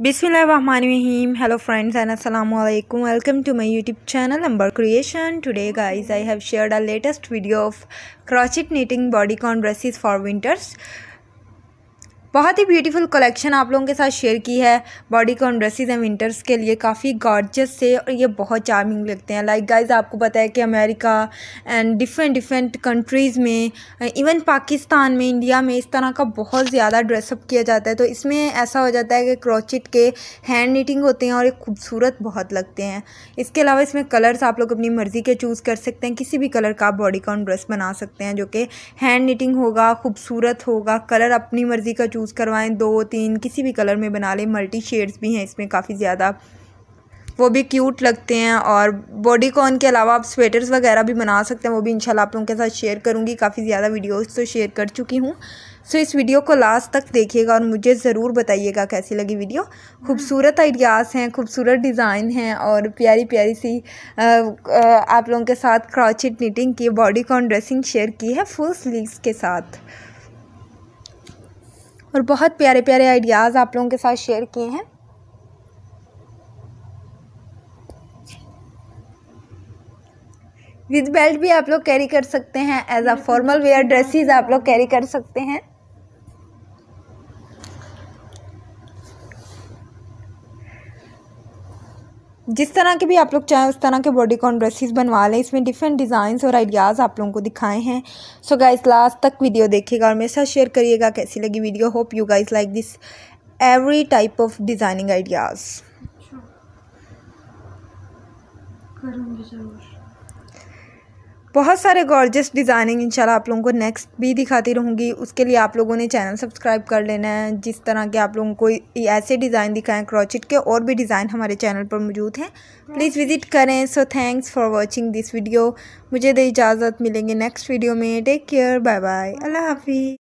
Bismillahirrahmanirrahim. Hello friends and assalamu alaikum. Welcome to my YouTube channel Number Creation. Today guys I have shared a latest video of crochet knitting bodycon dresses for winters. बहुत ही beautiful collection आप लोगों के साथ share की है bodycon dresses and winters के लिए काफ़ी गॉर्जस से और ये बहुत चार्मिंग लगते हैं लाइक like गाइज आपको पता है कि America and different different countries में इवन पाकिस्तान में इंडिया में इस तरह का बहुत ज़्यादा ड्रेसअप किया जाता है तो इसमें ऐसा हो जाता है कि क्रोचिट के हैंड नीटिंग होते हैं और ये खूबसूरत बहुत लगते हैं इसके अलावा इसमें कलर्स आप लोग अपनी मर्ज़ी के चूज़ कर सकते हैं किसी भी कलर का आप बॉडी कॉन ड्रेस बना सकते हैं जो कि हैंड नीटिंग होगा खूबसूरत होगा कलर अपनी मर्ज़ी का चूज़ चूज़ करवाएं दो तीन किसी भी कलर में बना लें मल्टी शेड्स भी हैं इसमें काफ़ी ज़्यादा वो भी क्यूट लगते हैं और बॉडी कॉन के अलावा आप स्वेटर्स वगैरह भी बना सकते हैं वो भी इंशाल्लाह आप लोगों के साथ शेयर करूँगी काफ़ी ज़्यादा वीडियोस तो शेयर कर चुकी हूँ सो इस वीडियो को लास्ट तक देखिएगा और मुझे ज़रूर बताइएगा कैसी लगी वीडियो खूबसूरत आइडियाज़ हैं खूबसूरत डिज़ाइन हैं और प्यारी प्यारी सी आ, आ, आप लोगों के साथ क्रॉचिट नीटिंग की बॉडी कॉन ड्रेसिंग शेयर की है फुल स्लीव्स के साथ और बहुत प्यारे प्यारे आइडियाज़ आप लोगों के साथ शेयर किए हैं विद बेल्ट भी आप लोग कैरी कर सकते हैं as a formal wear dresses आप लोग कैरी कर सकते हैं जिस तरह के भी आप लोग चाहें उस तरह के बॉडी कॉन ड्रेसेस बनवा लें इसमें डिफरेंट डिज़ाइंस और आइडियाज़ आप लोगों को दिखाए हैं सो गाइज लास्ट तक वीडियो देखिएगा और मेरे साथ शेयर करिएगा कैसी लगी video hope you guys like this every type of designing ideas करूँगी ज़रूर बहुत सारे गॉर्जस डिज़ाइनिंग इंशाल्लाह आप लोगों को नेक्स्ट भी दिखाती रहूँगी उसके लिए आप लोगों ने चैनल सब्सक्राइब कर लेना है जिस तरह के आप लोगों को ऐसे डिज़ाइन दिखाएं क्रॉचिट के और भी डिज़ाइन हमारे चैनल पर मौजूद हैं प्लीज़ विज़िट करें so thanks for watching this video मुझे दे इजाज़त मिलेंगे नेक्स्ट वीडियो में टेक केयर बाय बाय अल्लाह हाफि